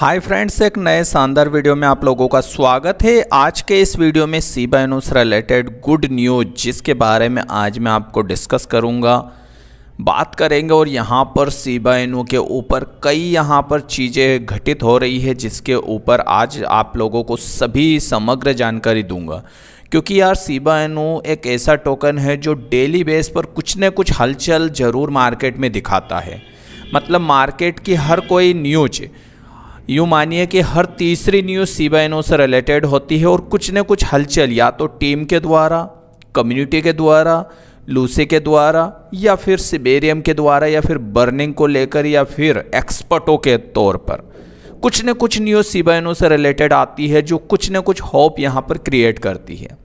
hi friends एक नए शानदार वीडियो में आप लोगों का स्वागत है आज के इस वीडियो में सी बाई से रिलेटेड गुड न्यूज जिसके बारे में आज मैं आपको डिस्कस करूंगा बात करेंगे और यहाँ पर सी बाई एनू के ऊपर कई यहाँ पर चीज़ें घटित हो रही है जिसके ऊपर आज आप लोगों को सभी समग्र जानकारी दूंगा क्योंकि यार सीबा एनू एक ऐसा टोकन है जो डेली बेस पर कुछ न कुछ हलचल ज़रूर मार्केट में दिखाता है मतलब मार्केट की हर कोई न्यूज यूँ मानिए कि हर तीसरी न्यूज़ सी से रिलेटेड होती है और कुछ न कुछ हलचल या तो टीम के द्वारा कम्युनिटी के द्वारा लूसे के द्वारा या फिर सिबेरियम के द्वारा या फिर बर्निंग को लेकर या फिर एक्सपर्टों के तौर पर कुछ न कुछ न्यूज़ सी से रिलेटेड आती है जो कुछ न कुछ होप यहाँ पर क्रिएट करती है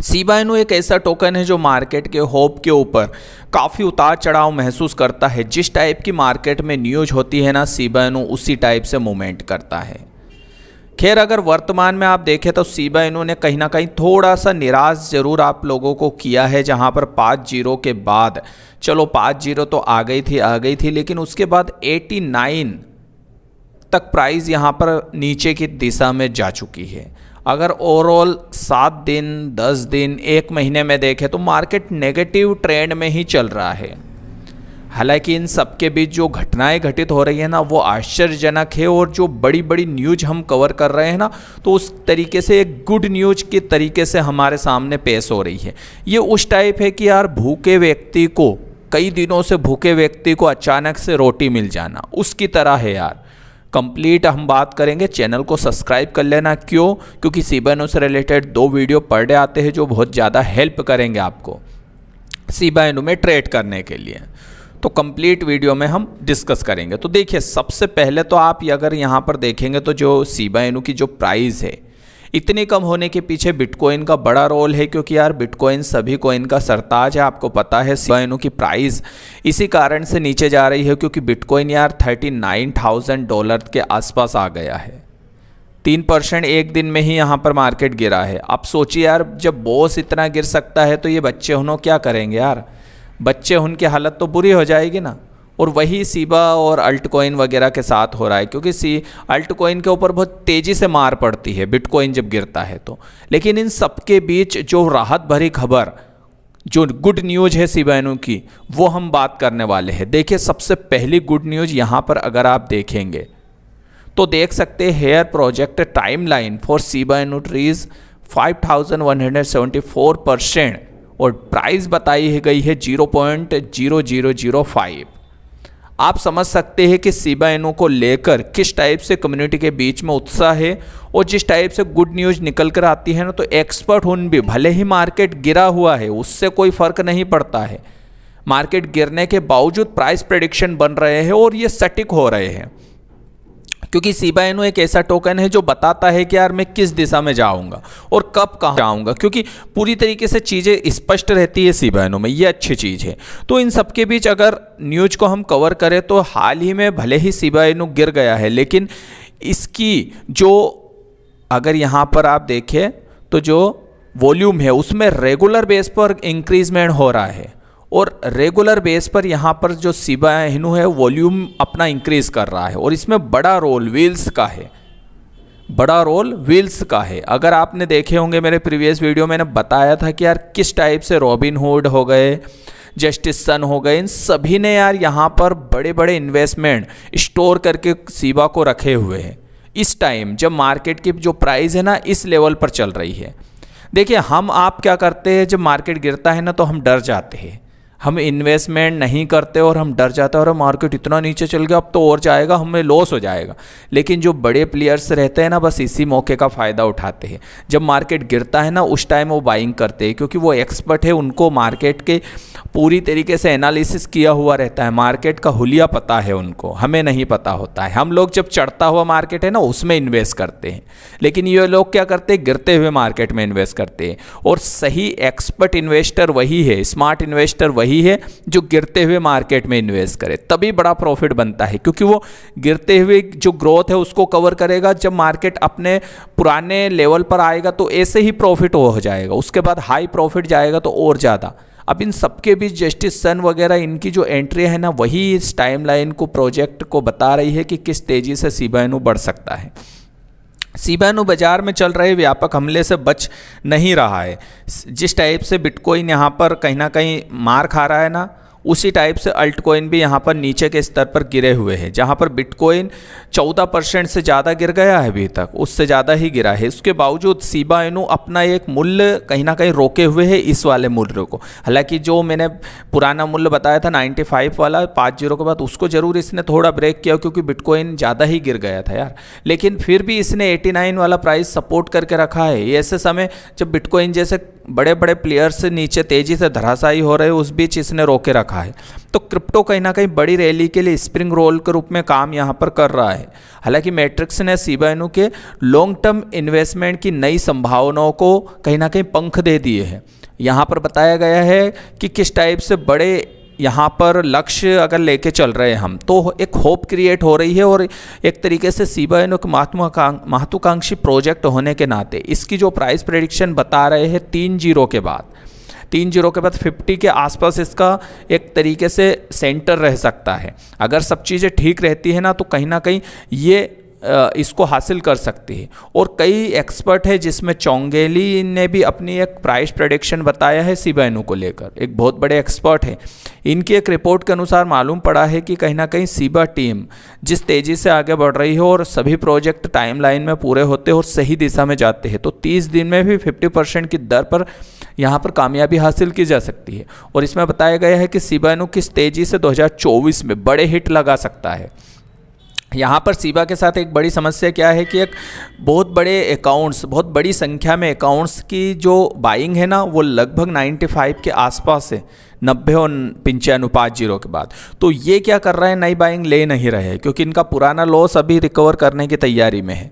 सीबाइनो एक ऐसा टोकन है जो मार्केट के होप के ऊपर काफ़ी उतार चढ़ाव महसूस करता है जिस टाइप की मार्केट में न्यूज होती है ना सीबाइनो उसी टाइप से मूवमेंट करता है खैर अगर वर्तमान में आप देखें तो सीबा इन्होंने कहीं ना कहीं थोड़ा सा निराश ज़रूर आप लोगों को किया है जहां पर पाँच जीरो के बाद चलो पाँच जीरो तो आ गई थी आ गई थी लेकिन उसके बाद एटी नाइन तक प्राइस यहां पर नीचे की दिशा में जा चुकी है अगर ओवरऑल सात दिन दस दिन एक महीने में देखें तो मार्केट नेगेटिव ट्रेंड में ही चल रहा है हालांकि इन सब के बीच जो घटनाएं घटित हो रही है ना वो आश्चर्यजनक है और जो बड़ी बड़ी न्यूज हम कवर कर रहे हैं ना तो उस तरीके से एक गुड न्यूज के तरीके से हमारे सामने पेश हो रही है ये उस टाइप है कि यार भूखे व्यक्ति को कई दिनों से भूखे व्यक्ति को अचानक से रोटी मिल जाना उसकी तरह है यार कंप्लीट हम बात करेंगे चैनल को सब्सक्राइब कर लेना क्यों क्योंकि सी से रिलेटेड दो वीडियो पर डे आते हैं जो बहुत ज़्यादा हेल्प करेंगे आपको सी में ट्रेड करने के लिए तो कंप्लीट वीडियो में हम डिस्कस करेंगे तो देखिए सबसे पहले तो आप अगर यहाँ पर देखेंगे तो जो सी की जो प्राइस है इतनी कम होने के पीछे बिटकॉइन का बड़ा रोल है क्योंकि यार बिटकॉइन सभी कॉइन का सरताज है आपको पता है कॉइनों की प्राइस इसी कारण से नीचे जा रही है क्योंकि बिटकॉइन यार थर्टी नाइन थाउजेंड डॉलर के आसपास आ गया है तीन परसेंट एक दिन में ही यहाँ पर मार्केट गिरा है आप सोचिए यार जब बॉस इतना गिर सकता है तो ये बच्चे उन्हों क्या करेंगे यार बच्चे उनकी हालत तो बुरी हो जाएगी ना और वही सीबा और अल्टकॉइन वगैरह के साथ हो रहा है क्योंकि सी अल्ट के ऊपर बहुत तेज़ी से मार पड़ती है बिटकॉइन जब गिरता है तो लेकिन इन सब के बीच जो राहत भरी खबर जो गुड न्यूज़ है सीबैनू की वो हम बात करने वाले हैं देखिए सबसे पहली गुड न्यूज़ यहाँ पर अगर आप देखेंगे तो देख सकते here project time line for Shiba Inu trees five percent और प्राइस बताई गई है फाइव आप समझ सकते हैं कि सीबा इनो को लेकर किस टाइप से कम्युनिटी के बीच में उत्साह है और जिस टाइप से गुड न्यूज निकल कर आती है ना तो एक्सपर्ट उन भी भले ही मार्केट गिरा हुआ है उससे कोई फर्क नहीं पड़ता है मार्केट गिरने के बावजूद प्राइस प्रडिक्शन बन रहे हैं और ये सटीक हो रहे हैं क्योंकि सीबा एनो एक ऐसा टोकन है जो बताता है कि यार मैं किस दिशा में जाऊँगा और कब कहाँ जाऊँगा क्योंकि पूरी तरीके से चीज़ें स्पष्ट रहती है सीबा में ये अच्छी चीज़ है तो इन सबके बीच अगर न्यूज को हम कवर करें तो हाल ही में भले ही सीबा एनो गिर गया है लेकिन इसकी जो अगर यहाँ पर आप देखें तो जो वॉल्यूम है उसमें रेगुलर बेस पर इंक्रीजमेंट हो रहा है और रेगुलर बेस पर यहाँ पर जो सीबा हिनू है वॉल्यूम अपना इंक्रीज़ कर रहा है और इसमें बड़ा रोल व्हील्स का है बड़ा रोल व्हील्स का है अगर आपने देखे होंगे मेरे प्रीवियस वीडियो मैंने बताया था कि यार किस टाइप से रॉबिन हुड हो गए जस्टिस सन हो गए इन सभी ने यार यहाँ पर बड़े बड़े इन्वेस्टमेंट स्टोर करके सिबा को रखे हुए हैं इस टाइम जब मार्केट की जो प्राइस है ना इस लेवल पर चल रही है देखिए हम आप क्या करते हैं जब मार्केट गिरता है ना तो हम डर जाते हैं हम इन्वेस्टमेंट नहीं करते और हम डर जाते हैं और मार्केट इतना नीचे चल गया अब तो और जाएगा हमें लॉस हो जाएगा लेकिन जो बड़े प्लेयर्स रहते हैं ना बस इसी मौके का फ़ायदा उठाते हैं जब मार्केट गिरता है ना उस टाइम वो बाइंग करते हैं क्योंकि वो एक्सपर्ट है उनको मार्केट के पूरी तरीके से एनालिसिस किया हुआ रहता है मार्केट का हुलिया पता है उनको हमें नहीं पता होता है हम लोग जब चढ़ता हुआ मार्केट है ना उसमें इन्वेस्ट करते हैं लेकिन ये लोग क्या करते हैं गिरते हुए मार्केट में इन्वेस्ट करते हैं और सही एक्सपर्ट इन्वेस्टर वही है स्मार्ट इन्वेस्टर वही वही है जो गिरते हुए मार्केट में इन्वेस्ट करे तभी बड़ा प्रॉफिट बनता है क्योंकि वो गिरते हुए जो ग्रोथ है उसको कवर करेगा जब मार्केट अपने पुराने लेवल पर आएगा तो ऐसे ही प्रॉफिट हो जाएगा उसके बाद हाई प्रॉफिट जाएगा तो और ज़्यादा अब इन सबके बीच जस्टिस सन वगैरह इनकी जो एंट्री है ना वही इस टाइमलाइन को प्रोजेक्ट को बता रही है कि किस तेज़ी से सीबाइनू बढ़ सकता है सीबेनो बाजार में चल रहे व्यापक हमले से बच नहीं रहा है जिस टाइप से बिटकॉइन यहाँ पर कहीं ना कहीं मार खा रहा है ना उसी टाइप से अल्टकॉइन भी यहाँ पर नीचे के स्तर पर गिरे हुए हैं जहाँ पर बिटकॉइन 14 परसेंट से ज़्यादा गिर गया है अभी तक उससे ज़्यादा ही गिरा है इसके बावजूद सीबा इनू अपना एक मूल्य कहीं ना कहीं रोके हुए है इस वाले मूल्य को हालांकि जो मैंने पुराना मूल्य बताया था 95 वाला पाँच जीरो के बाद उसको ज़रूर इसने थोड़ा ब्रेक किया क्योंकि बिटकॉइन ज़्यादा ही गिर गया था यार लेकिन फिर भी इसने एटी वाला प्राइस सपोर्ट करके रखा है ऐसे समय जब बिटकॉइन जैसे बड़े बड़े प्लेयर्स नीचे तेज़ी से धराशायी हो रहे उस बीच इसने रोके रखा रखा है तो क्रिप्टो कहीं ना कहीं बड़ी रैली के लिए स्प्रिंग रोल के रूप में काम यहाँ पर कर रहा है हालांकि मैट्रिक्स ने सीबाइनू के लॉन्ग टर्म इन्वेस्टमेंट की नई संभावनाओं को कहीं ना कहीं पंख दे दिए हैं यहाँ पर बताया गया है कि किस टाइप से बड़े यहाँ पर लक्ष्य अगर लेके चल रहे हैं हम तो एक होप क्रिएट हो रही है और एक तरीके से सीबाइन एक महत्वाकांक्षी प्रोजेक्ट होने के नाते इसकी जो प्राइस प्रडिक्शन बता रहे हैं तीन जीरो के बाद तीन जीरो के बाद फिफ्टी के आसपास इसका एक तरीके से सेंटर रह सकता है अगर सब चीज़ें ठीक रहती है ना तो कहीं ना कहीं ये इसको हासिल कर सकती है और कई एक्सपर्ट है जिसमें चौंगेली ने भी अपनी एक प्राइस प्रडिक्शन बताया है सीबाइनू को लेकर एक बहुत बड़े एक्सपर्ट हैं इनकी एक रिपोर्ट के अनुसार मालूम पड़ा है कि कहीं ना कहीं सीबा टीम जिस तेज़ी से आगे बढ़ रही है और सभी प्रोजेक्ट टाइमलाइन में पूरे होते हैं और सही दिशा में जाते हैं तो तीस दिन में भी फिफ्टी परसेंट की दर पर यहाँ पर कामयाबी हासिल की जा सकती है और इसमें बताया गया है कि सीबाइनू किस तेज़ी से 2024 में बड़े हिट लगा सकता है यहाँ पर सीबा के साथ एक बड़ी समस्या क्या है कि एक बहुत बड़े अकाउंट्स बहुत बड़ी संख्या में अकाउंट्स की जो बाइंग है ना वो लगभग 95 के आसपास है नब्बे और पिंचे पाँच जीरो के बाद तो ये क्या कर रहा है नई बाइंग ले नहीं रहे क्योंकि इनका पुराना लॉस अभी रिकवर करने की तैयारी में है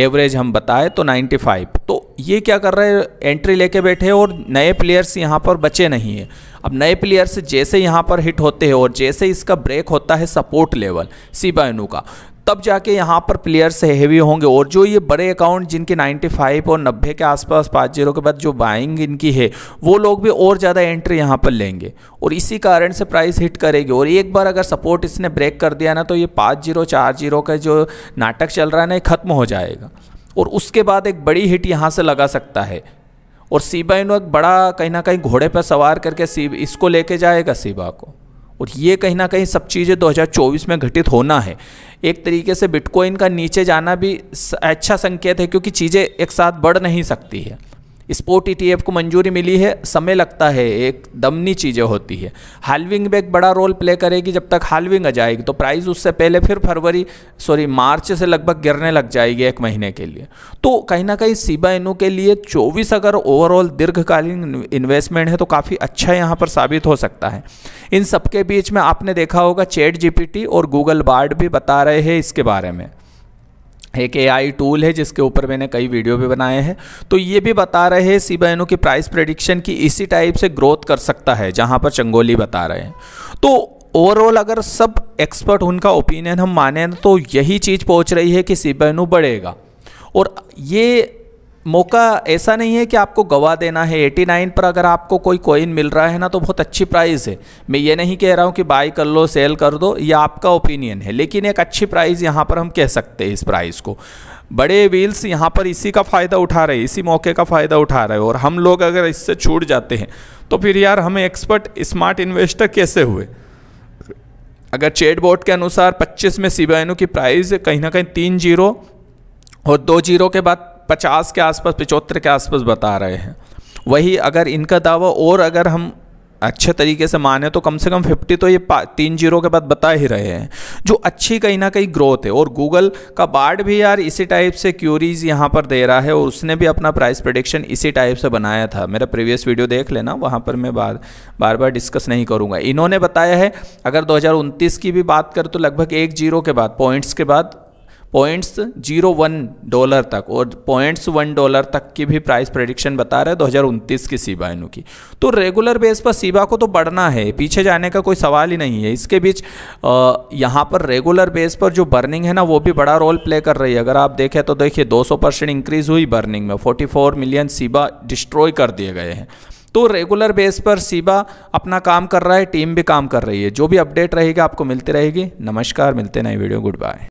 एवरेज हम बताएं तो 95 तो ये क्या कर रहे हैं एंट्री लेके बैठे और नए प्लेयर्स यहाँ पर बचे नहीं हैं अब नए प्लेयर्स जैसे यहाँ पर हिट होते हैं और जैसे इसका ब्रेक होता है सपोर्ट लेवल सीबाइनू का तब जाके यहाँ पर प्लेयर्स हैवी होंगे और जो ये बड़े अकाउंट जिनके 95 और 90 के आसपास पाँच जीरो के बाद जो बाइंग इनकी है वो लोग भी और ज़्यादा एंट्री यहाँ पर लेंगे और इसी कारण से प्राइस हिट करेगी और एक बार अगर सपोर्ट इसने ब्रेक कर दिया ना तो ये पाँच जीरो चार जीरो का जो नाटक चल रहा है ना ये खत्म हो जाएगा और उसके बाद एक बड़ी हिट यहाँ से लगा सकता है और सीबा इन एक बड़ा कहीं ना कहीं घोड़े पर सवार करके सीब इसको लेके जाएगा सीबा को और ये कहीं ना कहीं सब चीज़ें 2024 में घटित होना है एक तरीके से बिटकॉइन का नीचे जाना भी अच्छा संकेत है क्योंकि चीज़ें एक साथ बढ़ नहीं सकती है स्पोर्ट ई e को मंजूरी मिली है समय लगता है एक दमनी चीज़ें होती है हालविंग भी एक बड़ा रोल प्ले करेगी जब तक हालविंग आ जाएगी तो प्राइस उससे पहले फिर फरवरी सॉरी मार्च से लगभग गिरने लग जाएगी एक महीने के लिए तो कहीं ना कहीं सीबा इनू के लिए चौबीस अगर ओवरऑल दीर्घकालीन इन्वेस्टमेंट है तो काफ़ी अच्छा यहाँ पर साबित हो सकता है इन सबके बीच में आपने देखा होगा चैट जीपीटी और गूगल बार्ड भी बता रहे हैं इसके बारे में एक एआई टूल है जिसके ऊपर मैंने कई वीडियो भी बनाए हैं तो ये भी बता रहे हैं सी बहनों की प्राइस प्रडिक्शन की इसी टाइप से ग्रोथ कर सकता है जहाँ पर चंगोली बता रहे हैं तो ओवरऑल अगर सब एक्सपर्ट उनका ओपिनियन हम माने तो यही चीज़ पहुँच रही है कि सी बहनों बढ़ेगा और ये मौका ऐसा नहीं है कि आपको गवा देना है 89 पर अगर आपको कोई कॉइन मिल रहा है ना तो बहुत अच्छी प्राइस है मैं ये नहीं कह रहा हूँ कि बाई कर लो सेल कर दो ये आपका ओपिनियन है लेकिन एक अच्छी प्राइस यहाँ पर हम कह सकते हैं इस प्राइस को बड़े व्हील्स यहाँ पर इसी का फ़ायदा उठा रहे हैं इसी मौके का फ़ायदा उठा रहे हैं और हम लोग अगर इससे छूट जाते हैं तो फिर यार हमें एक्सपर्ट स्मार्ट इन्वेस्टर कैसे हुए अगर चेट बोर्ड के अनुसार 25 में सी की प्राइस कहीं ना कहीं तीन जीरो और दो जीरो के बाद पचास के आसपास पचहत्तर के आसपास बता रहे हैं वही अगर इनका दावा और अगर हम अच्छे तरीके से माने तो कम से कम 50 तो ये तीन जीरो के बाद बता ही रहे हैं जो अच्छी कहीं ना कहीं ग्रोथ है और गूगल का बार्ड भी यार इसी टाइप से क्यूरीज यहाँ पर दे रहा है और उसने भी अपना प्राइस प्रडिक्शन इसी टाइप से बनाया था मेरा प्रीवियस वीडियो देख लेना वहाँ पर मैं बार बार बार डिस्कस नहीं करूँगा इन्होंने बताया है अगर दो की भी बात करें तो लगभग एक जीरो के बाद पॉइंट्स के बाद पॉइंट्स जीरो वन डॉलर तक और पॉइंट्स वन डॉलर तक की भी प्राइस प्रडिक्शन बता रहे हैं दो हज़ार उनतीस की सीबा इनू की तो रेगुलर बेस पर सीबा को तो बढ़ना है पीछे जाने का कोई सवाल ही नहीं है इसके बीच यहाँ पर रेगुलर बेस पर जो बर्निंग है ना वो भी बड़ा रोल प्ले कर रही है अगर आप देखें तो देखिए दो सौ परसेंट इंक्रीज़ हुई बर्निंग में forty four million Shiba destroy कर दिए गए हैं तो रेगुलर बेस पर सीबा अपना काम कर रहा है टीम भी काम कर रही है जो भी अपडेट रहेगा आपको मिलती रहेगी नमस्कार मिलते नए वीडियो गुड बाय